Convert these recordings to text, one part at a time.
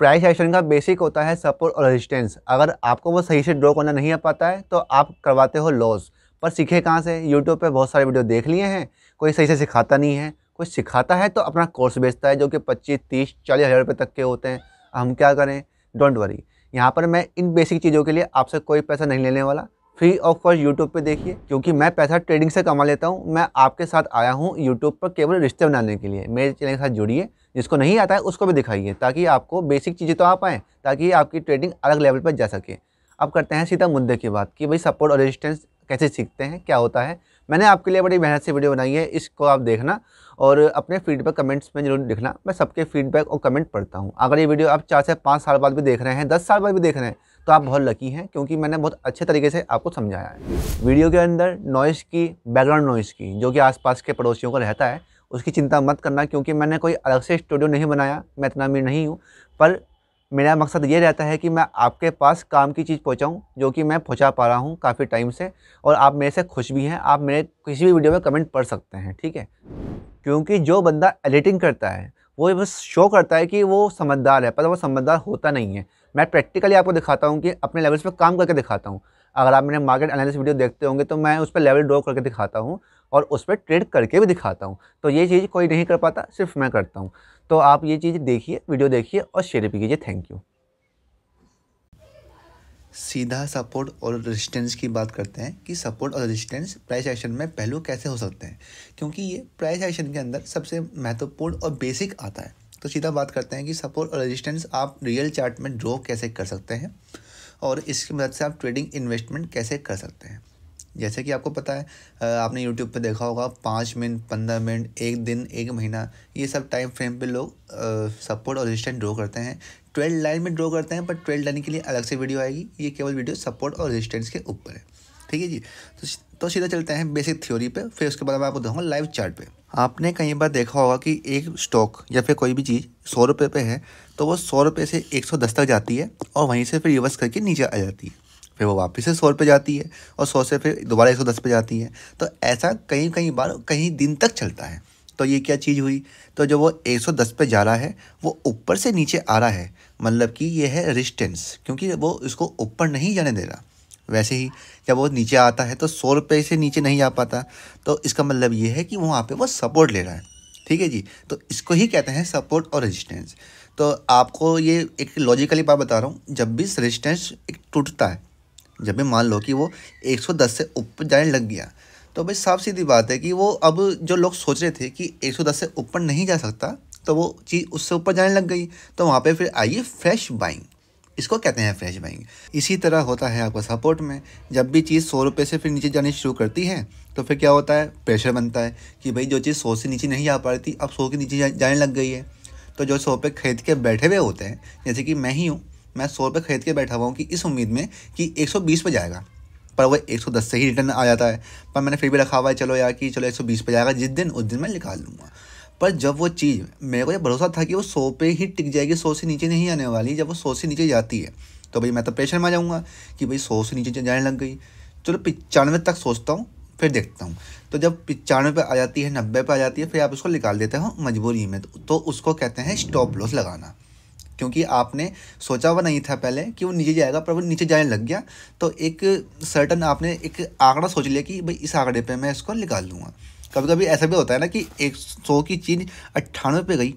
Price action का basic होता है सपोर्ट और रेजिस्टेंस अगर आपको वो सही से ड्रॉ करना नहीं आ पाता है तो आप करवाते हो लॉस पर सीखे कहाँ से यूट्यूब पे बहुत सारे वीडियो देख लिए हैं कोई सही से सिखाता नहीं है कोई सिखाता है तो अपना कोर्स बेचता है जो कि पच्चीस तीस चालीस हज़ार रुपये तक के होते हैं हम क्या करें डोंट वरी यहाँ पर मैं इन बेसिक चीज़ों के लिए आपसे कोई पैसा नहीं लेने वाला फ्री ऑफ कॉस्ट यूट्यूब पर देखिए क्योंकि मैं पैसा ट्रेडिंग से कमा लेता हूँ मैं आपके साथ आया हूँ यूट्यूब पर केवल रिश्ते बनाने के लिए मेरे चैनल के साथ जुड़िए जिसको नहीं आता है उसको भी दिखाइए ताकि आपको बेसिक चीज़ें तो आ पाएँ ताकि आपकी ट्रेडिंग अलग लेवल पर जा सके अब करते हैं सीधा मुद्दे की बात कि भाई सपोर्ट और रेजिस्टेंस कैसे सीखते हैं क्या होता है मैंने आपके लिए बड़ी मेहनत से वीडियो बनाई है इसको आप देखना और अपने फीडबैक कमेंट्स में जरूर लिखना मैं सबके फीडबैक और कमेंट पढ़ता हूँ अगर ये वीडियो आप चार से पाँच साल बाद भी देख रहे हैं दस साल बाद भी देख रहे हैं तो आप बहुत लकी हैं क्योंकि मैंने बहुत अच्छे तरीके से आपको समझाया है वीडियो के अंदर नॉइस की बैकग्राउंड नॉइस की जो कि आसपास के पड़ोसियों का रहता है उसकी चिंता मत करना क्योंकि मैंने कोई अलग से स्टूडियो नहीं बनाया मैं इतना अमीर नहीं हूँ पर मेरा मकसद ये रहता है कि मैं आपके पास काम की चीज़ पहुँचाऊँ जो कि मैं पहुँचा पा रहा हूँ काफ़ी टाइम से और आप मेरे से खुश भी हैं आप मेरे किसी भी वीडियो में कमेंट पढ़ सकते हैं ठीक है क्योंकि जो बंदा एडिटिंग करता है वो बस शो करता है कि वो समझदार है पर वो समझदार होता नहीं है मैं प्रैक्टिकली आपको दिखाता हूँ कि अपने लेवल्स पर काम करके दिखाता हूँ अगर आप मेरे मार्केट एनालिसिस वीडियो देखते होंगे तो मैं उस पर लेवल ड्रॉ करके दिखाता हूँ और उस पर ट्रेड करके भी दिखाता हूँ तो ये चीज़ कोई नहीं कर पाता सिर्फ मैं करता हूँ तो आप ये चीज़ देखिए वीडियो देखिए और शेयर भी कीजिए थैंक यू सीधा सपोर्ट और रेजिस्टेंस की बात करते हैं कि सपोर्ट और रेजिस्टेंस प्राइस एक्शन में पहलू कैसे हो सकते हैं क्योंकि ये प्राइस एक्शन के अंदर सबसे महत्वपूर्ण और बेसिक आता है तो सीधा बात करते हैं कि सपोर्ट और रेजिस्टेंस आप रियल चार्ट में ड्रॉ कैसे कर सकते हैं और इसकी मदद से आप ट्रेडिंग इन्वेस्टमेंट कैसे कर सकते हैं जैसे कि आपको पता है आपने यूट्यूब पे देखा होगा पाँच मिनट पंद्रह मिनट एक दिन एक महीना ये सब टाइम फ्रेम पे लोग सपोर्ट और रजिस्टेंस ड्रॉ करते हैं ट्वेल्व लाइन में ड्रॉ करते हैं बट ट्वेल्व लाइन के लिए अलग से वीडियो आएगी ये केवल वीडियो सपोर्ट और रजिस्टेंस के ऊपर है ठीक है जी तो तो सीधा चलते हैं बेसिक थ्योरी पे फिर उसके बाद मैं आपको दूँगा लाइव चार्ट पे आपने कई बार देखा होगा कि एक स्टॉक या फिर कोई भी चीज़ सौ रुपये पे है तो वो सौ रुपये से एक सौ दस तक जाती है और वहीं से फिर रिवर्स करके नीचे आ जाती है फिर वो वापस से सौ पे जाती है और सौ से फिर दोबारा एक सौ दस पे जाती है तो ऐसा कहीं कई बार कहीं दिन तक चलता है तो ये क्या चीज़ हुई तो जब वो एक सौ दस पे जा रहा है वो ऊपर से नीचे आ रहा है मतलब कि ये है रिस्टेंस क्योंकि वो इसको ऊपर नहीं जाने दे रहा वैसे ही जब वो नीचे आता है तो सौ रुपये से नीचे नहीं आ पाता तो इसका मतलब ये है कि वहाँ पे वो सपोर्ट ले रहा है ठीक है जी तो इसको ही कहते हैं सपोर्ट और रेजिस्टेंस तो आपको ये एक लॉजिकली बात बता रहा हूँ जब भी रेजिस्टेंस एक टूटता है जब भी मान लो कि वो 110 से ऊपर जाने लग गया तो भाई साफ सीधी बात है कि वो अब जो लोग सोच रहे थे कि 110 से ऊपर नहीं जा सकता तो वो चीज़ उससे ऊपर जाने लग गई तो वहाँ पे फिर आइए फ्रेश बाइंग इसको कहते हैं फ्रेश बाइंग इसी तरह होता है आपका सपोर्ट में जब भी चीज़ सौ रुपये से फिर नीचे जानी शुरू करती है तो फिर क्या होता है प्रेशर बनता है कि भाई जो चीज़ सौ से नीचे नहीं जा पा रही थी अब सौ के नीचे जाने लग गई है तो जो सौ पे खरीद के बैठे हुए होते हैं जैसे कि मैं ही हूँ मैं सौ रुपये खरीद के बैठा हुआ हूँ कि इस उम्मीद में कि एक सौ बीस पर जाएगा पर वो एक सौ दस से ही रिटर्न आ जाता है पर मैंने फिर भी रखा हुआ है चलो यार कि चलो एक सौ बीस पर जाएगा जिस दिन उस दिन मैं निकाल लूँगा पर जब वो चीज़ मेरे को ये भरोसा था कि वो सौ पे ही टिक जाएगी सौ से नीचे नहीं आने वाली जब वो सौ से नीचे जाती है तो भाई मैं तो प्रेशर में आ जाऊँगा कि भाई सौ से नीचे जाने लग गई चलो पचानवे तक सोचता हूँ फिर देखता हूँ तो जब पचानवे पे आ जाती है नब्बे पे आ जाती है फिर आप उसको निकाल देते हो मजबूरी में तो उसको कहते हैं स्टॉप लॉस लगाना क्योंकि आपने सोचा हुआ नहीं था पहले कि वो नीचे जाएगा पर वो नीचे जाने लग गया तो एक सर्टन आपने एक आंकड़ा सोच लिया कि भाई इस आंकड़े पर मैं इसको निकाल लूँगा कभी कभी ऐसा भी होता है ना कि एक सौ की चीज़ अट्ठानवे पे गई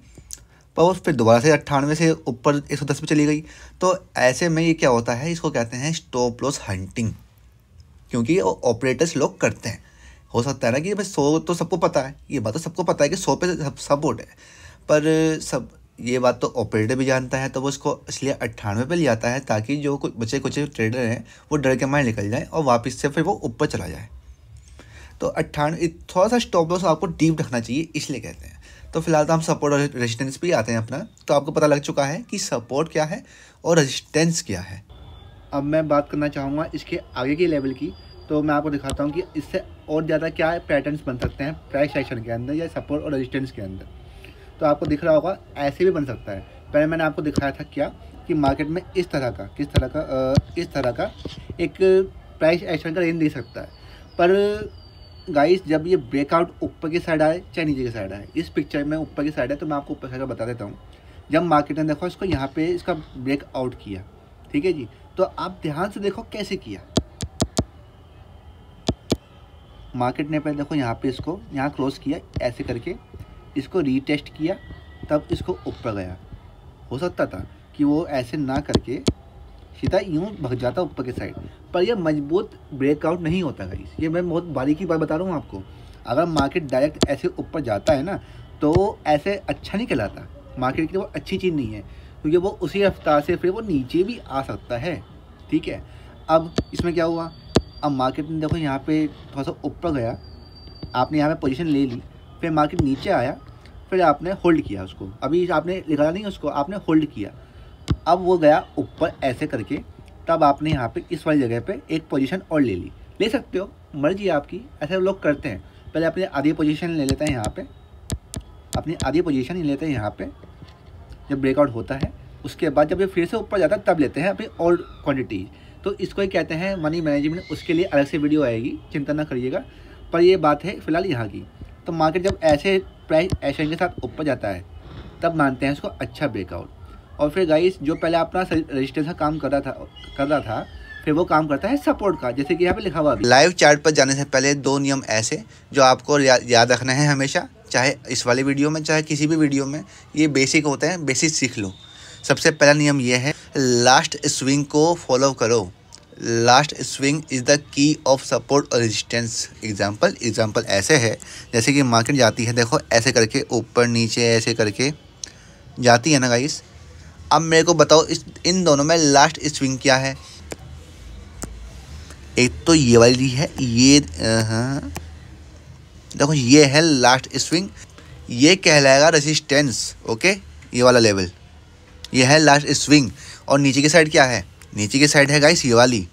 पर उस फिर दोबारा से अट्ठानवे से ऊपर एक सौ दस पर चली गई तो ऐसे में ये क्या होता है इसको कहते हैं स्टॉप लॉस हंटिंग क्योंकि ऑपरेटर्स लोग करते हैं हो सकता है ना कि भाई सौ तो सबको पता है ये बात तो सबको पता है कि सौ पे सब सपोर्ट है पर सब ये बात तो ऑपरेटर भी जानता है तो वो इसको इसलिए अट्ठानवे पे ले आता है ताकि जो कुछ बचे कुछ ट्रेडर हैं वो डर के मारे निकल जाए और वापस से फिर वो ऊपर चला जाए तो अट्ठानवे थोड़ा सा स्टॉप लॉस आपको डीप रखना चाहिए इसलिए कहते हैं तो फिलहाल तो हम सपोर्ट और रेजिस्टेंस भी आते हैं अपना तो आपको पता लग चुका है कि सपोर्ट क्या है और रजिस्टेंस क्या है अब मैं बात करना चाहूँगा इसके आगे के लेवल की तो मैं आपको दिखाता हूँ कि इससे और ज़्यादा क्या पैटर्न्स बन सकते हैं प्राइस सेक्शन के अंदर या सपोर्ट और रजिस्टेंस के अंदर तो आपको दिख रहा होगा ऐसे भी बन सकता है पहले मैंने आपको दिखाया था क्या कि मार्केट में इस तरह का किस तरह का इस तरह का एक प्राइस एक्शन का रेंज दे सकता है पर गाइस जब ये ब्रेकआउट ऊपर की साइड आए चाहे नीचे की साइड आए इस पिक्चर में ऊपर की साइड है तो मैं आपको ऊपर साइड का बता देता हूँ जब मार्केट ने देखो इसको यहाँ पे इसका ब्रेकआउट किया ठीक है जी तो आप ध्यान से देखो कैसे किया मार्केट ने पहले देखो यहाँ पे इसको यहाँ क्लोज किया ऐसे करके इसको रीटेस्ट किया तब इसको ऊपर गया हो सकता था कि वो ऐसे ना करके सीधा यूँ भग जाता ऊपर के साइड पर यह मजबूत ब्रेकआउट नहीं होता गाइस ये मैं बहुत बारीकी बात बता रहा हूँ आपको अगर मार्केट डायरेक्ट ऐसे ऊपर जाता है ना तो ऐसे अच्छा नहीं कहलाता मार्केट के लिए वो अच्छी चीज़ नहीं है क्योंकि वो उसी रफ्तार से फिर वो नीचे भी आ सकता है ठीक है अब इसमें क्या हुआ अब मार्केट में देखो यहाँ पे थोड़ा सा ऊपर गया आपने यहाँ पे पोजीशन ले ली फिर मार्केट नीचे आया फिर आपने होल्ड किया उसको अभी आपने निकाला नहीं उसको आपने होल्ड किया अब वो गया ऊपर ऐसे करके तब आपने यहाँ पे इस वाली जगह पे एक पोजीशन और ले ली ले सकते हो मर्जी आपकी ऐसे लोग करते हैं पहले अपनी आधी पोजीशन ले लेते हैं यहाँ पे अपनी आधी पोजीशन ही लेते हैं यहाँ पे जब ब्रेकआउट होता है उसके बाद जब ये फिर से ऊपर जाता है तब लेते हैं अपनी और क्वान्टिटी तो इसको ही कहते हैं मनी मैनेजमेंट उसके लिए अलग से वीडियो आएगी चिंता ना करिएगा पर ये बात है फ़िलहाल यहाँ की तो मार्केट जब ऐसे प्राइस ऐसे के साथ ऊपर जाता है तब मानते हैं उसको अच्छा ब्रेकआउट और फिर गाइस जो पहले अपना रजिस्टेंस का काम कर रहा था कर रहा था फिर वो काम करता है सपोर्ट का जैसे कि यहाँ पे लिखा हुआ लाइव चार्ट पर जाने से पहले दो नियम ऐसे जो आपको या, याद रखना है हमेशा चाहे इस वाले वीडियो में चाहे किसी भी वीडियो में ये बेसिक होते हैं बेसिक सीख लो सबसे पहला नियम ये है लास्ट स्विंग को फॉलो करो last swing is the key of support और रेजिस्टेंस एग्जांपल एग्जांपल ऐसे है जैसे कि मार्केट जाती है देखो ऐसे करके ऊपर नीचे ऐसे करके जाती है ना गाइस अब मेरे को बताओ इस इन दोनों में लास्ट स्विंग क्या है एक तो ये वाली है ये देखो ये है लास्ट स्विंग ये कहलाएगा रेजिस्टेंस ओके ये वाला लेवल ये है लास्ट स्विंग और नीचे की साइड क्या है नीचे की साइड है गाइस ये वाली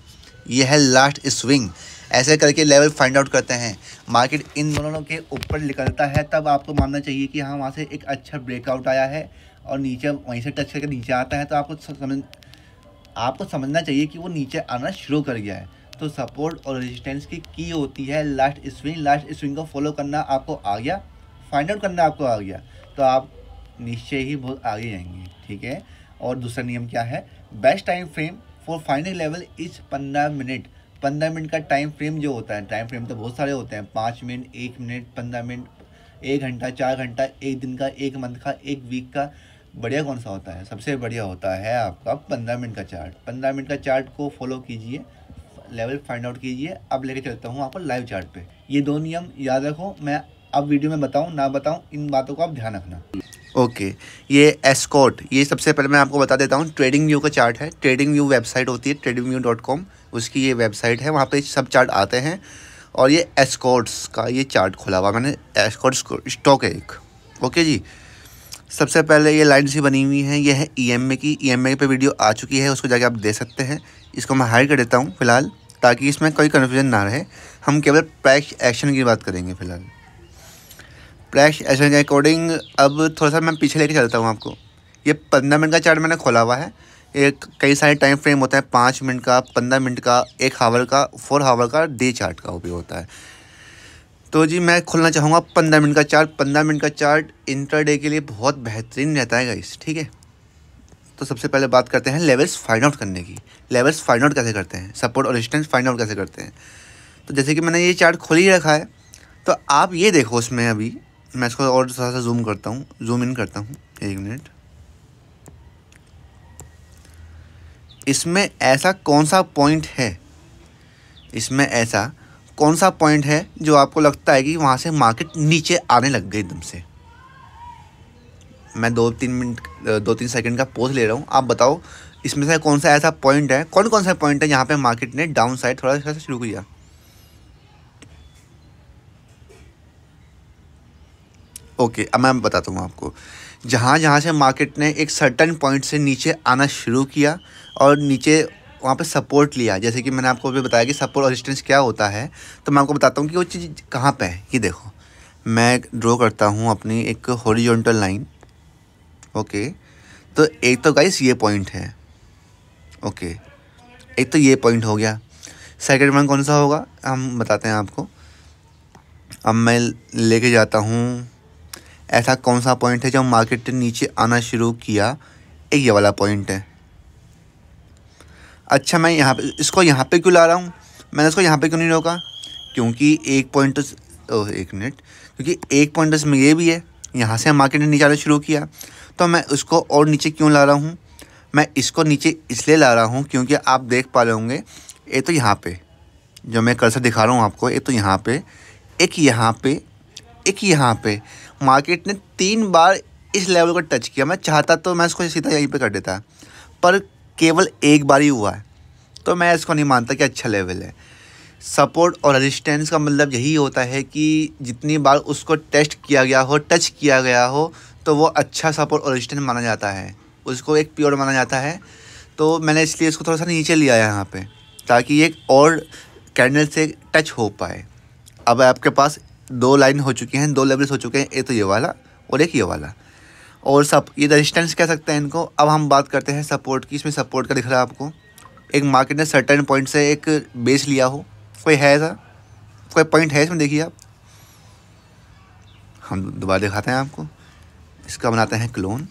ये है लास्ट स्विंग ऐसे करके लेवल फाइंड आउट करते हैं मार्केट इन दोनों के ऊपर निकलता है तब आपको मानना चाहिए कि हाँ वहाँ से एक अच्छा ब्रेकआउट आया है और नीचे वहीं से टच करके नीचे आता है तो आपको समझ आपको समझना चाहिए कि वो नीचे आना शुरू कर गया है तो सपोर्ट और रेजिस्टेंस की की होती है लास्ट स्विंग लास्ट स्विंग को फॉलो करना आपको आ गया फाइंड आउट करना आपको आ गया तो आप निश्चय ही बहुत आगे जाएंगे ठीक है और दूसरा नियम क्या है बेस्ट टाइम फ्रेम और फाइनल लेवल इज पंद्रह मिनट पंद्रह मिनट का टाइम फ्रेम जो होता है टाइम फ्रेम तो बहुत सारे होते हैं पाँच मिनट एक मिनट पंद्रह मिनट एक घंटा चार घंटा एक दिन का एक मंथ का एक वीक का बढ़िया कौन सा होता है सबसे बढ़िया होता है आपका पंद्रह मिनट का चार्ट पंद्रह मिनट का चार्ट को फॉलो कीजिए लेवल फाइंड आउट कीजिए अब लेके चलता हूँ आपको लाइव चार्ट पे ये दो नियम याद रखो मैं अब वीडियो में बताऊँ ना बताऊँ इन बातों को आप ध्यान रखना ओके okay. ये एस्कॉट ये सबसे पहले मैं आपको बता देता हूँ ट्रेडिंग व्यू का चार्ट है ट्रेडिंग व्यू वेबसाइट होती है ट्रेडिंग व्यू डॉट कॉम उसकी ये वेबसाइट है वहाँ पे सब चार्ट आते हैं और ये एस्कॉट्स का ये चार्ट खोला हुआ मैंने एस्कॉट्स स्टॉक है एक ओके जी सबसे पहले ये लाइन सी बनी हुई है ये है ई एम ए की ई एम ए पर वीडियो आ चुकी है उसको जाके आप दे सकते हैं इसको मैं हाइड कर देता हूँ फिलहाल ताकि इसमें कोई कन्फ्यूजन ना रहे हम केवल प्राइस एक्शन की बात करेंगे फिलहाल फ्लैश के अकॉर्डिंग अब थोड़ा सा मैं पीछे लेके चलता हूँ आपको ये पंद्रह मिनट का चार्ट मैंने खोला हुआ है एक कई सारे टाइम फ्रेम होता है पाँच मिनट का पंद्रह मिनट का एक हावर का फोर हावर का डे चार्ट का भी होता है तो जी मैं खोलना चाहूँगा पंद्रह मिनट का चार्ट पंद्रह मिनट का चार्ट इंटर डे के लिए बहुत बेहतरीन रहता है गाइस ठीक है तो सबसे पहले बात करते हैं लेवल्स फाइंड आउट करने की लेवल्स फाइंड आउट कैसे करते हैं सपोर्ट और रिस्टेंस फाइंड आउट कैसे करते हैं तो जैसे कि मैंने ये चार्ट खोल ही रखा है तो आप ये देखो उसमें अभी मैं इसको और थोड़ा सा जूम करता हूँ जूम इन करता हूँ एक मिनट इसमें ऐसा कौन सा पॉइंट है इसमें ऐसा कौन सा पॉइंट है जो आपको लगता है कि वहाँ से मार्केट नीचे आने लग गई एकदम से मैं दो तीन मिनट दो तीन सेकंड का पोज ले रहा हूँ आप बताओ इसमें से कौन सा ऐसा पॉइंट है कौन कौन सा पॉइंट है जहाँ पे मार्केट ने डाउन साइड थोड़ा सा शुरू किया ओके अब मैं बताता हूँ आपको जहाँ जहाँ से मार्केट ने एक सर्टन पॉइंट से नीचे आना शुरू किया और नीचे वहाँ पे सपोर्ट लिया जैसे कि मैंने आपको अभी बताया कि सपोर्ट और रिस्टेंस क्या होता है तो मैं आपको बताता हूँ कि वो चीज़ कहाँ पे है ये देखो मैं ड्रॉ करता हूँ अपनी एक हॉरिजॉन्टल लाइन ओके तो एक तो गाइस ये पॉइंट है ओके एक तो ये पॉइंट हो गया सेकेंड वन कौन सा होगा हम बताते हैं आपको अब मैं लेके जाता हूँ ऐसा कौन सा पॉइंट है जब मार्केट ने नीचे आना शुरू किया एक ये वाला पॉइंट है अच्छा मैं यहाँ पे इसको यहाँ पे क्यों ला रहा हूँ मैंने इसको यहाँ पे क्यों नहीं रोका क्योंकि एक पॉइंट तो एक मिनट क्योंकि एक पॉइंट तो इसमें ये भी है यहाँ से मार्केट ने नीचे आना शुरू किया तो मैं उसको और नीचे क्यों ला रहा हूँ मैं इसको नीचे इसलिए ला रहा हूँ क्योंकि आप देख पा रहे होंगे ये तो यहाँ पर जो मैं से दिखा रहा हूँ आपको ये तो यहाँ पर एक यहाँ पर एक यहाँ पर मार्केट ने तीन बार इस लेवल को टच किया मैं चाहता तो मैं इसको सीधा यहीं पे कर देता पर केवल एक बार ही हुआ है तो मैं इसको नहीं मानता कि अच्छा लेवल है सपोर्ट और रेजिस्टेंस का मतलब यही होता है कि जितनी बार उसको टेस्ट किया गया हो टच किया गया हो तो वो अच्छा सपोर्ट और रेजिस्टेंस माना जाता है उसको एक प्योर माना जाता है तो मैंने इसलिए इसको थोड़ा सा नीचे लिया है यहाँ पर ताकि एक और कैंडल से टच हो पाए अब आपके पास दो लाइन हो चुकी हैं दो लेवल्स हो चुके हैं एक तो ये वाला और एक ये वाला और सब ये रजिस्टेंस कह सकते हैं इनको अब हम बात करते हैं सपोर्ट की इसमें सपोर्ट का दिख रहा है आपको एक मार्केट ने सर्टन पॉइंट से एक बेस लिया हो कोई है ऐसा कोई पॉइंट है इसमें देखिए आप हम दोबारा दिखाते हैं आपको इसका बनाते हैं क्लोन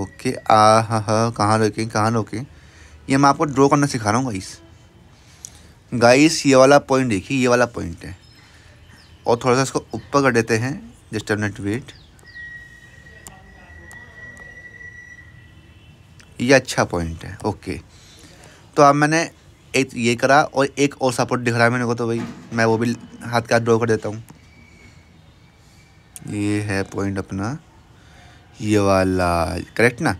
ओके आ हा हा कहाँ रोकें कहाँ रोकें ये मैं आपको ड्रॉ करना सिखा रहा हूँ गाइस गाइस ये वाला पॉइंट देखिए ये वाला पॉइंट है और थोड़ा सा इसको ऊपर कर देते हैं जस्ट मिनट वेट ये अच्छा पॉइंट है ओके तो अब मैंने एक ये करा और एक और सपोर्ट दिख रहा है मेरे को तो भाई मैं वो भी हाथ का हाथ ड्रॉ कर देता हूँ ये है पॉइंट अपना ये वाला करेक्ट ना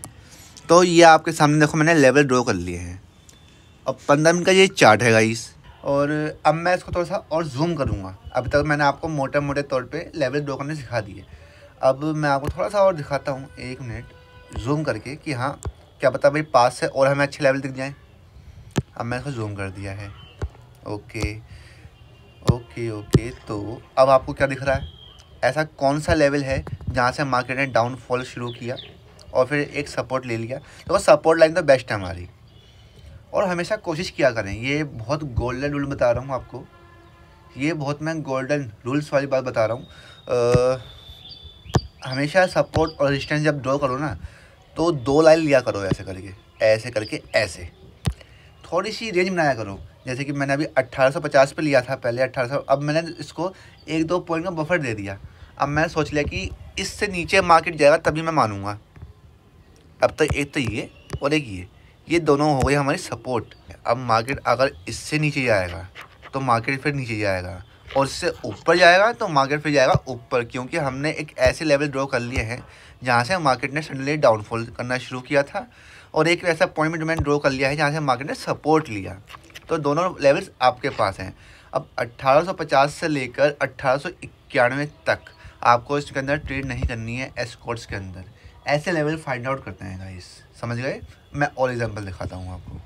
तो ये आपके सामने देखो मैंने लेवल ड्रॉ कर लिए हैं और पंद्रह मिनट का ये चार्ट है गाइस और अब मैं इसको थोड़ा सा और जूम करूँगा अभी तक मैंने आपको मोटे मोटे तौर पे लेवल ड्रॉ करने सिखा दिए अब मैं आपको थोड़ा सा और दिखाता हूँ एक मिनट जूम करके कि हाँ क्या पता भाई पास से और हमें अच्छे लेवल दिख जाएँ अब मैं इसको जूम कर दिया है ओके ओके ओके तो अब आपको क्या दिख रहा है ऐसा कौन सा लेवल है जहाँ से मार्केट ने डाउनफॉल शुरू किया और फिर एक सपोर्ट ले लिया तो सपोर्ट लाइन तो बेस्ट है हमारी और हमेशा कोशिश किया करें ये बहुत गोल्डन रूल बता रहा हूँ आपको ये बहुत मैं गोल्डन रूल्स वाली बात बता रहा हूँ हमेशा सपोर्ट और रजिस्टेंस जब ड्रॉ करो ना तो दो लाइन लिया करो ऐसे करके ऐसे करके ऐसे थोड़ी सी रेंज बनाया करो जैसे कि मैंने अभी 1850 पे लिया था पहले 1800 अब मैंने इसको एक दो पॉइंट का बफर दे दिया अब मैंने सोच लिया कि इससे नीचे मार्केट जाएगा तभी मैं मानूंगा अब तक तो एक तो ये और एक ये ये दोनों हो गए हमारी सपोर्ट अब मार्केट अगर इससे नीचे जाएगा तो मार्केट फिर नीचे जाएगा और इससे ऊपर जाएगा तो मार्केट फिर जाएगा ऊपर क्योंकि हमने एक ऐसे लेवल ड्रॉ कर लिए हैं जहाँ से मार्केट ने सडनली डाउनफॉल करना शुरू किया था और एक ऐसा पॉइंट मैंने ड्रॉ कर लिया है जहाँ से मार्केट ने सपोर्ट लिया तो दोनों लेवल्स आपके पास हैं अब 1850 से लेकर अट्ठारह तक आपको इसके अंदर ट्रेड नहीं करनी है एस्कोर्ट्स के अंदर ऐसे लेवल फाइंड आउट करते हैं गाइस समझ गए मैं और एग्जांपल दिखाता हूँ आपको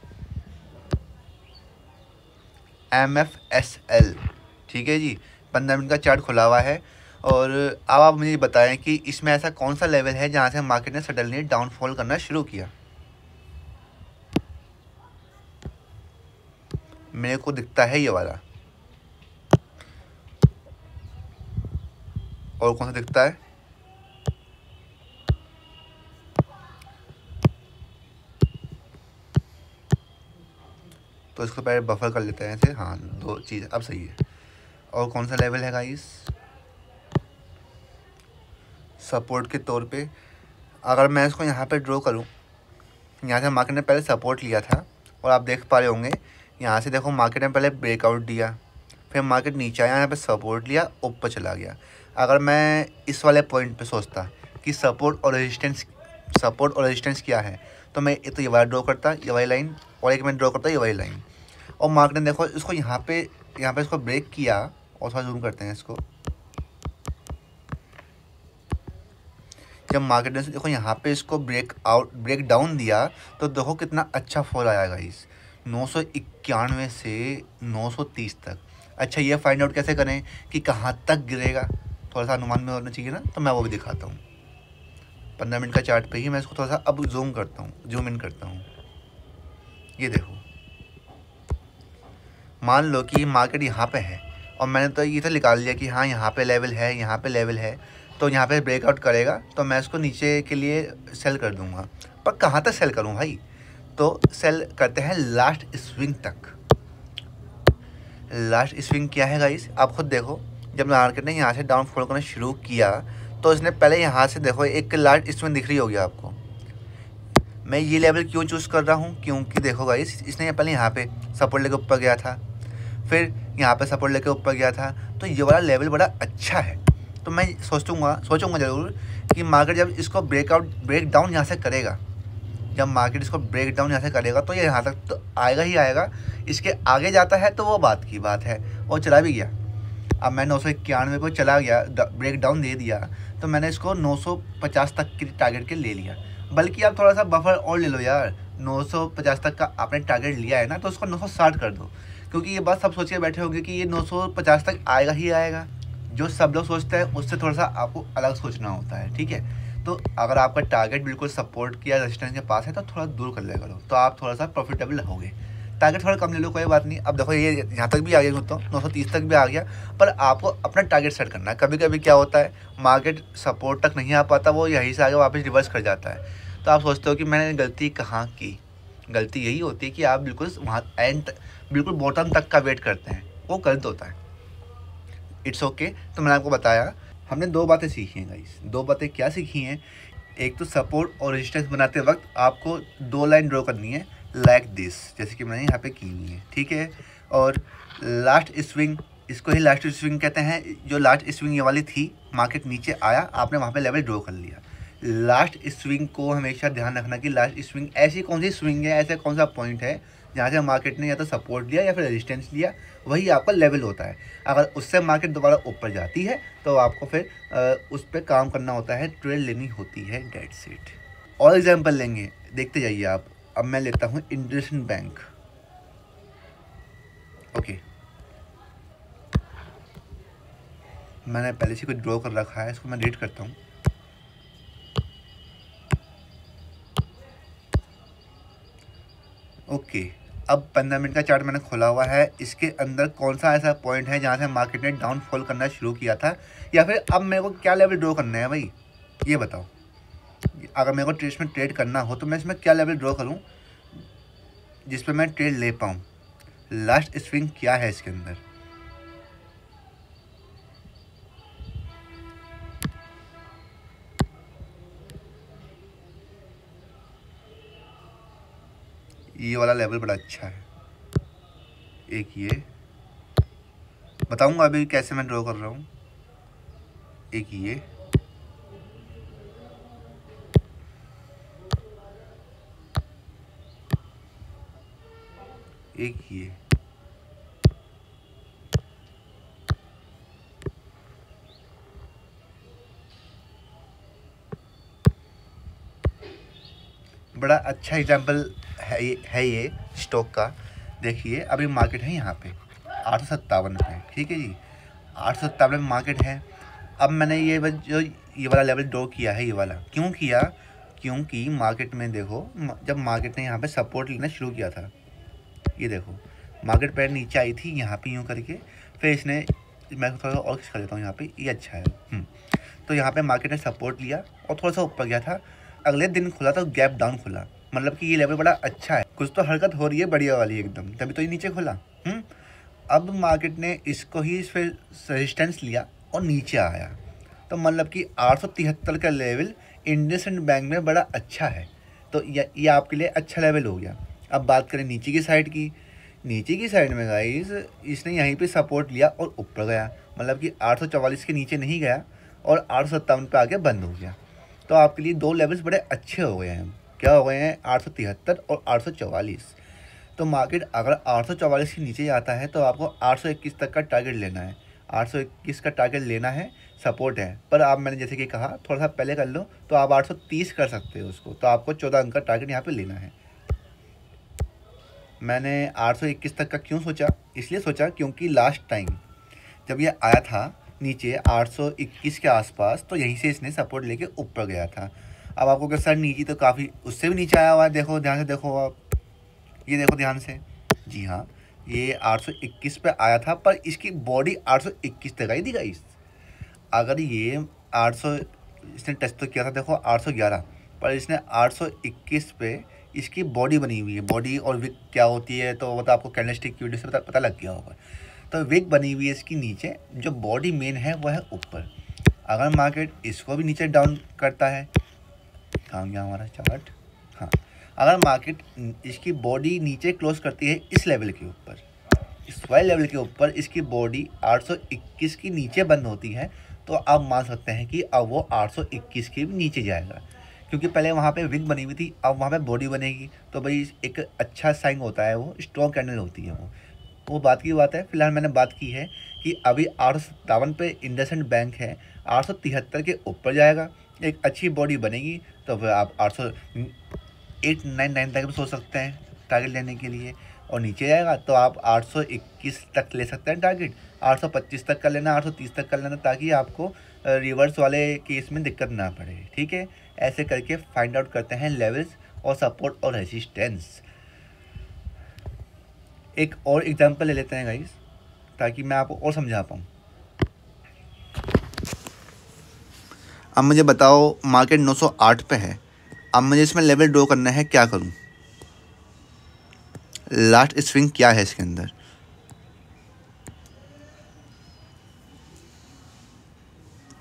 एम एफ एस एल ठीक है जी पंद्रह मिनट का चार्ट खुला हुआ है और अब आप मुझे बताएं कि इसमें ऐसा कौन सा लेवल है जहाँ से मार्केट ने सडनली डाउनफॉल करना शुरू किया मेरे को दिखता है ये वाला और कौन सा दिखता है तो इसको पहले बफर कर लेते हैं ऐसे हाँ दो चीज़ अब सही है और कौन सा लेवल है गाइस सपोर्ट के तौर पे अगर मैं इसको यहाँ पे ड्रॉ करूँ यहाँ से मार्केट ने पहले सपोर्ट लिया था और आप देख पा रहे होंगे यहाँ से देखो मार्केट ने पहले ब्रेकआउट दिया फिर मार्केट नीचे आया यहाँ पे सपोर्ट लिया ऊपर चला गया अगर मैं इस वाले पॉइंट पे सोचता कि सपोर्ट और रेजिस्टेंस सपोर्ट और रेजिस्टेंस क्या है तो मैं एक तो ये वाला ड्रॉ करता ये वाली लाइन और एक मैं ड्रॉ करता ये वाली लाइन और मार्क ने देखो इसको यहाँ पे यहाँ पे इसको ब्रेक किया और थोड़ा जूम करते हैं इसको जब मार्केट ने देखो यहाँ पे इसको ब्रेक आउट ब्रेक डाउन दिया तो देखो कितना अच्छा फॉल आया गाइस नौ सौ इक्यानवे से नौ सौ तीस तक अच्छा ये फाइंड आउट कैसे करें कि कहाँ तक गिरेगा थोड़ा सा अनुमान में होना चाहिए ना तो मैं वो भी दिखाता हूँ पंद्रह मिनट का चार्ट पे ही मैं इसको थोड़ा सा अब जूम करता हूँ जूम इन करता हूँ ये देखो मान लो कि मार्केट यहाँ पे है और मैंने तो ये तो निकाल लिया कि हाँ यहाँ पे लेवल है यहाँ पे लेवल है तो यहाँ पे ब्रेकआउट करेगा तो मैं इसको नीचे के लिए सेल कर दूँगा पर कहाँ तक सेल करूँ भाई तो सेल करते हैं लास्ट स्विंग तक लास्ट स्विंग क्या है गाइस आप ख़ुद देखो जब मार्केट ने यहाँ से डाउन फॉल करना शुरू किया तो इसने पहले यहाँ से देखो एक लास्ट स्विंग दिख रही होगी आपको मैं ये लेवल क्यों चूज़ कर रहा हूँ क्योंकि देखो गाइस इसने पहले यहाँ पे सपोर्ट लेकर ऊपर गया था फिर यहाँ पर सपोर्ट लेके ऊपर गया था तो ये वाला लेवल बड़ा अच्छा है तो मैं सोचूंगा सोचूंगा ज़रूर कि मार्केट जब इसको ब्रेकआउट ब्रेक डाउन यहाँ से करेगा जब मार्केट इसको ब्रेक डाउन यहाँ से करेगा तो ये यहाँ तक तो आएगा ही आएगा इसके आगे जाता है तो वो बात की बात है और चला भी गया अब मैं नौ सौ इक्यानवे को चला गया ब्रेक डाउन दे दिया तो मैंने इसको 950 तक के टारगेट के ले लिया बल्कि आप थोड़ा सा बफर और ले लो यार 950 तक का आपने टारगेट लिया है ना तो उसको 960 कर दो क्योंकि ये बात सब सोच के बैठे होंगे कि ये 950 तक आएगा ही आएगा जो सब लोग सोचते हैं उससे थोड़ा सा आपको अलग सोचना होता है ठीक है तो अगर आपका टारगेट बिल्कुल सपोर्ट किया रजिस्टेंस के पास है तो थोड़ा दूर कर लेगा करो तो आप थोड़ा सा प्रॉफिटेबल रहोगे टारगेट थोड़ा कम ले लो कोई बात नहीं अब देखो ये यहाँ तक भी आ गया होता तो हूँ नौ तक भी आ गया पर आपको अपना टारगेट सेट करना है कभी कभी क्या होता है मार्केट सपोर्ट तक नहीं आ पाता वो यहीं से आगे वापस रिवर्स कर जाता है तो आप सोचते हो कि मैंने गलती कहाँ की गलती यही होती है कि आप बिल्कुल वहाँ एंड बिल्कुल बॉटम तक का वेट करते हैं वो गलत होता है इट्स ओके okay, तो मैंने आपको बताया हमने दो बातें सीखी हैं गाइस दो बातें क्या सीखी हैं एक तो सपोर्ट और रजिस्टेंस बनाते वक्त आपको दो लाइन ड्रॉ करनी है लाइक like दिस जैसे कि मैंने यहाँ पे की हुई है ठीक है और लास्ट स्विंग इसको ही लास्ट स्विंग कहते हैं जो लास्ट स्विंग ये वाली थी मार्केट नीचे आया आपने वहाँ पे लेवल ड्रॉ कर लिया लास्ट स्विंग को हमेशा ध्यान रखना कि लास्ट स्विंग ऐसी कौन सी स्विंग है ऐसा कौन सा पॉइंट है जहाँ से मार्केट ने या तो सपोर्ट लिया या फिर रेजिस्टेंस लिया वही आपका लेवल होता है अगर उससे मार्केट दोबारा ऊपर जाती है तो आपको फिर उस पर काम करना होता है ट्रेड लेनी होती है डेड सीट और एग्जाम्पल लेंगे देखते जाइए आप अब मैं लेता हूँ इंडस बैंक ओके मैंने पहले से कुछ ड्रॉ कर रखा है इसको मैं डिलीट करता हूँ ओके okay. अब पंद्रह मिनट का चार्ट मैंने खोला हुआ है इसके अंदर कौन सा ऐसा पॉइंट है जहाँ से मार्केट ने डाउनफॉल करना शुरू किया था या फिर अब मेरे को क्या लेवल ड्रॉ करना है भाई ये बताओ अगर मेरे को ट्रेड में ट्रेड करना हो तो मैं इसमें क्या लेवल ड्रॉ करूँ जिस पर मैं ट्रेड ले पाऊँ लास्ट स्विंग क्या है इसके अंदर ये वाला लेवल बड़ा अच्छा है एक ये बताऊंगा अभी कैसे मैं ड्रॉ कर रहा हूँ एक ये एक ये बड़ा अच्छा एग्जाम्पल है ये स्टॉक का देखिए अभी मार्केट है यहाँ पे आठ सौ सत्तावन है ठीक है जी आठ सौ सत्तावन में मार्केट है अब मैंने ये जो ये वाला लेवल ड्रॉ किया है ये वाला क्यों किया क्योंकि मार्केट में देखो जब मार्केट ने यहाँ पे सपोर्ट लेना शुरू किया था ये देखो मार्केट पैर नीचे आई थी यहाँ पे यूँ करके फिर इसने मैं थोड़ा और कुछ कर देता हूँ यहाँ पे ये अच्छा है हम्म। तो यहाँ पे मार्केट ने सपोर्ट लिया और थोड़ा सा ऊपर गया था अगले दिन खुला तो गैप डाउन खुला मतलब कि ये लेवल बड़ा अच्छा है कुछ तो हरकत हो रही है बढ़िया वाली एकदम तभी तो ये नीचे खुला हम्म अब मार्केट ने इसको ही इस फिर रजिस्टेंस लिया और नीचे आया तो मतलब कि आठ का लेवल इंडस बैंक में बड़ा अच्छा है तो ये आपके लिए अच्छा लेवल हो गया अब बात करें नीचे की साइड की नीचे की साइड में गाइस इसने यहीं पे सपोर्ट लिया और ऊपर गया मतलब कि 844 के नीचे नहीं गया और आठ पे आके बंद हो गया तो आपके लिए दो लेवल्स बड़े अच्छे हो गए हैं क्या हो गए हैं आठ सौ तिहत्तर और आठ सौ तो मार्केट अगर आठ सौ के नीचे जाता है तो आपको आठ सौ इक्कीस तक का टारगेट लेना है आठ सौ इक्कीस का टारगेट लेना है सपोर्ट है पर आप मैंने जैसे कि कहा थोड़ा सा पहले कर लो तो आप आठ सौ तीस कर सकते हो उसको तो आपको चौदह अंक का टारगेट यहाँ पर लेना है मैंने आठ सौ इक्कीस तक का क्यों सोचा इसलिए सोचा क्योंकि लास्ट टाइम जब ये आया था नीचे 821 के आसपास तो यहीं से इसने सपोर्ट लेके ऊपर गया था अब आपको अगर सर नीचे तो काफ़ी उससे भी नीचे आया हुआ है देखो ध्यान से देखो आप ये देखो ध्यान से जी हाँ ये 821 पे आया था पर इसकी बॉडी 821 तक आई थी गई अगर ये 800 इसने टच तो किया था देखो 811 पर इसने 821 पे इसकी बॉडी बनी हुई है बॉडी और विक क्या होती है तो तो आपको कैंडलस्टिक की वीडियो से पता, पता लग गया होगा तो विक बनी हुई है इसकी नीचे जो बॉडी मेन है वह है ऊपर अगर मार्केट इसको भी नीचे डाउन करता है दिखाऊँ गया हमारा चार्ट हाँ अगर मार्केट इसकी बॉडी नीचे क्लोज करती है इस लेवल के ऊपर इस वाई लेवल के ऊपर इसकी बॉडी 821 की नीचे बंद होती है तो आप मान सकते हैं कि अब वो 821 के भी नीचे जाएगा क्योंकि पहले वहाँ पे विंग बनी हुई थी अब वहाँ पे बॉडी बनेगी तो भाई एक अच्छा साइन होता है वो स्ट्रॉन्ग कैंडल होती है वो वो बात की बात है फिलहाल मैंने बात की है कि अभी आठ सौ पे इंडसेंट बैंक है आठ के ऊपर जाएगा एक अच्छी बॉडी बनेगी तो फिर आप आठ सौ एट नाइन नाइन तक भी सोच सकते हैं टारगेट लेने के लिए और नीचे जाएगा तो आप आठ सौ इक्कीस तक ले सकते हैं टारगेट आठ सौ पच्चीस तक कर लेना आठ सौ तीस तक कर लेना ताकि आपको रिवर्स वाले केस में दिक्कत ना पड़े ठीक है ऐसे करके फाइंड आउट करते हैं लेवल्स और सपोर्ट और रेजिस्टेंस एक और एग्जाम्पल ले लेते हैं गाइस ताकि मैं आपको और समझा पाऊँ अब मुझे बताओ मार्केट 908 पे है अब मुझे इसमें लेवल ड्रो करना है क्या करूं लास्ट स्विंग क्या है इसके अंदर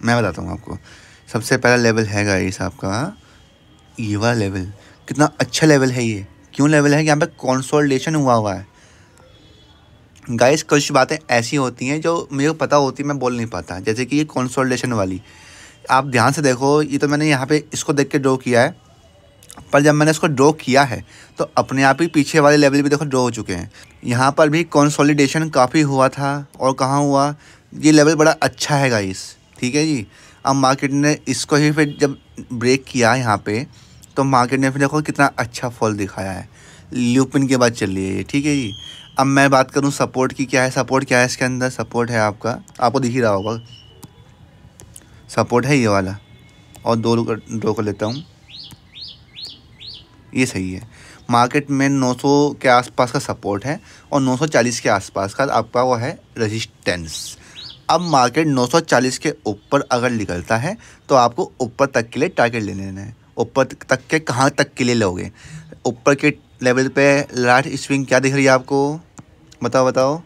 मैं बताता हूं आपको सबसे पहला लेवल है गाइस आपका ये वाला लेवल कितना अच्छा लेवल है ये क्यों लेवल है यहाँ पे कॉन्सोल्टेशन हुआ हुआ है गाइस कुछ बातें ऐसी होती हैं जो मुझे पता होती मैं बोल नहीं पाता जैसे कि ये कॉन्सोल्टेशन वाली आप ध्यान से देखो ये तो मैंने यहाँ पे इसको देख के ड्रॉ किया है पर जब मैंने इसको ड्रॉ किया है तो अपने आप ही पीछे वाले लेवल भी देखो ड्रॉ हो चुके हैं यहाँ पर भी कॉन्सोलिडेशन काफ़ी हुआ था और कहाँ हुआ ये लेवल बड़ा अच्छा है गाइस ठीक है जी अब मार्केट ने इसको ही फिर जब ब्रेक किया यहाँ पर तो मार्केट ने फिर देखो कितना अच्छा फॉल दिखाया है ल्यूपिन के बाद चल रही है ये ठीक है जी अब मैं बात करूँ सपोर्ट की क्या है सपोर्ट क्या है इसके अंदर सपोर्ट है आपका आपको दिख ही रहा होगा सपोर्ट है ये वाला और दो ड्रो कर लेता हूँ ये सही है मार्केट में 900 के आसपास का सपोर्ट है और 940 के आसपास का आपका वो है रेजिस्टेंस अब मार्केट 940 के ऊपर अगर निकलता है तो आपको ऊपर तक के लिए टारगेट ले लेना है ऊपर तक के कहाँ तक के लिए लोगे ऊपर के लेवल पे लास्ट स्विंग क्या दिख रही है आपको बताओ बताओ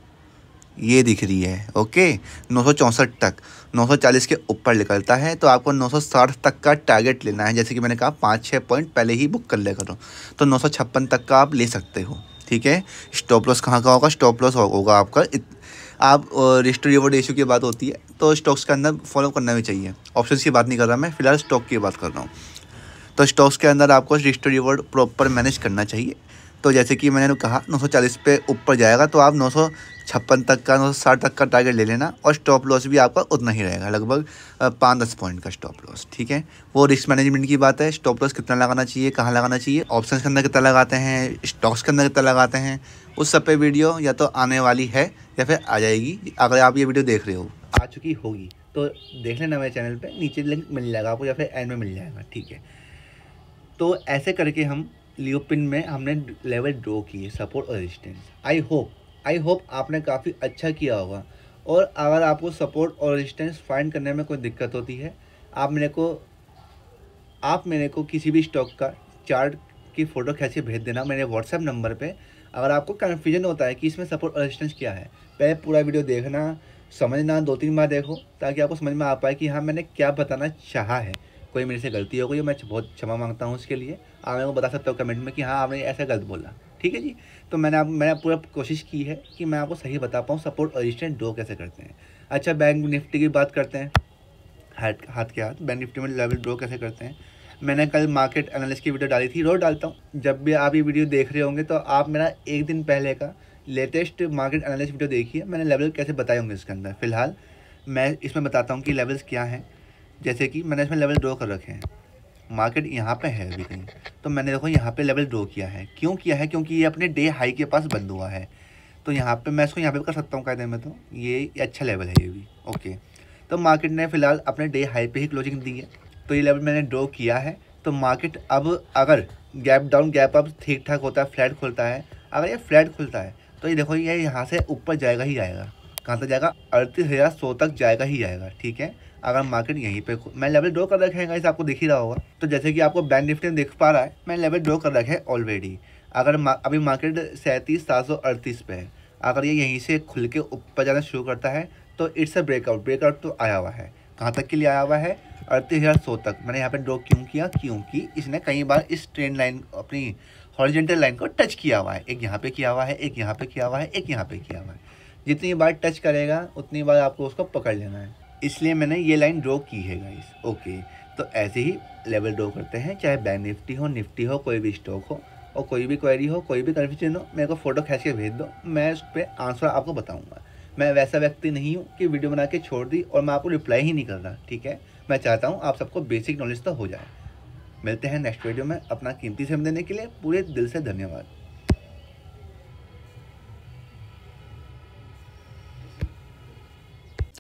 ये दिख रही है ओके नौ तक 940 के ऊपर निकलता है तो आपको 960 तक का टारगेट लेना है जैसे कि मैंने कहा पाँच छः पॉइंट पहले ही बुक कर लिया करो तो नौ तक का आप ले सकते हो ठीक है स्टॉप लॉस कहाँ का होगा स्टॉप लॉस होगा आपका इत, आप रिस्टो रिवर्ड इशू की बात होती है तो स्टॉक्स के अंदर फॉलो करना भी चाहिए ऑप्शन की बात नहीं कर रहा मैं फिलहाल स्टॉक की बात कर रहा हूँ तो स्टॉक्स के अंदर आपको रिस्टो रिवर्ड प्रॉपर मैनेज करना चाहिए तो जैसे कि मैंने कहा 940 पे ऊपर जाएगा तो आप छप्पन तक का नौ साठ तक का टारगेट ले लेना और स्टॉप लॉस भी आपका उतना ही रहेगा लगभग पाँच दस पॉइंट का स्टॉप लॉस ठीक है वो रिस्क मैनेजमेंट की बात है स्टॉप लॉस कितना लगाना चाहिए कहाँ लगाना चाहिए ऑप्शन के अंदर कितना लगाते हैं स्टॉक्स के अंदर कितना लगाते हैं उस सब पे वीडियो या तो आने वाली है या फिर आ जाएगी अगर आप ये वीडियो देख रहे हो आ चुकी होगी तो देख लेना मेरे चैनल पर नीचे लिंक मिल जाएगा आपको या फिर एंड में मिल जाएगा ठीक है तो ऐसे करके हम लियोपिन में हमने लेवल ड्रॉ किए सपोर्ट और resistance I hope I hope आपने काफ़ी अच्छा किया होगा और अगर आपको सपोर्ट और रेजिस्टेंस फाइंड करने में कोई दिक्कत होती है आप मेरे को आप मेरे को किसी भी स्टॉक का चार्ट की फ़ोटो कैसे भेज देना मेरे व्हाट्सएप नंबर पे अगर आपको कन्फ्यूजन होता है कि इसमें सपोर्ट और रेजिस्टेंस क्या है पहले पूरा वीडियो देखना समझना दो तीन बार देखो ताकि आपको समझ में आ पाए कि हाँ मैंने क्या बताना चाह है कोई मेरे से गलती हो गई मैं बहुत क्षमा मांगता हूँ उसके लिए आप मेरे को बता सकते हो कमेंट में कि हाँ आपने ऐसा गलत बोला ठीक है जी तो मैंने आप मैंने पूरा कोशिश की है कि मैं आपको सही बता पाऊँ सपोर्ट और रजिस्टेंट ड्रो कैसे करते हैं अच्छा बैंक निफ्टी की बात करते हैं हाथ हाथ के हाथ बैंक निफ्टी में लेवल ड्रो कैसे करते हैं मैंने कल मार्केट एनालिस की वीडियो डाली थी रोज डालता हूँ जब भी आप ये वीडियो देख रहे होंगे तो आप मेरा एक दिन पहले का लेटेस्ट मार्केट एनालिस वीडियो देखिए मैंने लेवल कैसे बताए होंगे इसके अंदर फिलहाल मैं इसमें बताता हूँ कि लेवल्स क्या हैं जैसे कि मैंने इसमें लेवल ड्रो कर रखे हैं मार्केट यहाँ पे है अभी कहीं तो मैंने देखो यहाँ पे लेवल ड्रो किया है क्यों किया है क्योंकि ये अपने डे हाई के पास बंद हुआ है तो यहाँ पे मैं इसको यहाँ पे कर सकता हूँ कहते में तो ये अच्छा लेवल है ये भी ओके तो मार्केट ने फिलहाल अपने डे हाई पे ही क्लोजिंग दी है तो ये लेवल मैंने ड्रो किया है तो मार्केट अब अगर गैप डाउन गैप अप ठीक ठाक होता है फ्लैट खुलता है अगर ये फ्लैट खुलता है तो ये देखो ये यहाँ से ऊपर जाएगा ही जाएगा कहाँ तक जाएगा अड़तीस हज़ार सौ तक जाएगा ही जाएगा ठीक है अगर मार्केट यहीं पे मैं लेवल ड्रॉ कर रखे हैं आपको दिख ही रहा होगा तो जैसे कि आपको बैंक निफ्टी में दिख पा रहा है मैं लेवल ड्रॉ कर रखे ऑलरेडी अगर अभी मार्केट सैंतीस सात सौ अड़तीस पे है अगर ये यहीं से खुल के ऊपर जाना शुरू करता है तो इट्स अ ब्रेकआउट ब्रेकआउट तो आया हुआ है कहाँ तक के लिए आया हुआ है अड़तीस हज़ार सौ तक मैंने यहाँ पे ड्रॉ क्यों किया क्योंकि इसने कई बार इस ट्रेंड लाइन अपनी हॉरिजेंटल लाइन को टच किया हुआ है एक यहाँ पे किया हुआ है एक यहाँ पे किया हुआ है एक यहाँ पे किया हुआ है जितनी बार टच करेगा उतनी बार आपको उसको पकड़ लेना है इसलिए मैंने ये लाइन ड्रॉ की है गाइस ओके तो ऐसे ही लेवल ड्रॉ करते हैं चाहे बैंक निफ्टी हो निफ्टी हो कोई भी स्टॉक हो और कोई भी क्वेरी हो कोई भी कन्फ्यूजन हो मेरे को फ़ोटो खींच के भेज दो मैं उस पर आंसर आपको बताऊँगा मैं वैसा व्यक्ति नहीं हूँ कि वीडियो बना के छोड़ दी और मैं आपको रिप्लाई ही नहीं कर रहा ठीक है मैं चाहता हूँ आप सबको बेसिक नॉलेज तो हो जाए मिलते हैं नेक्स्ट वीडियो में अपना कीमती समय देने के लिए पूरे दिल से धन्यवाद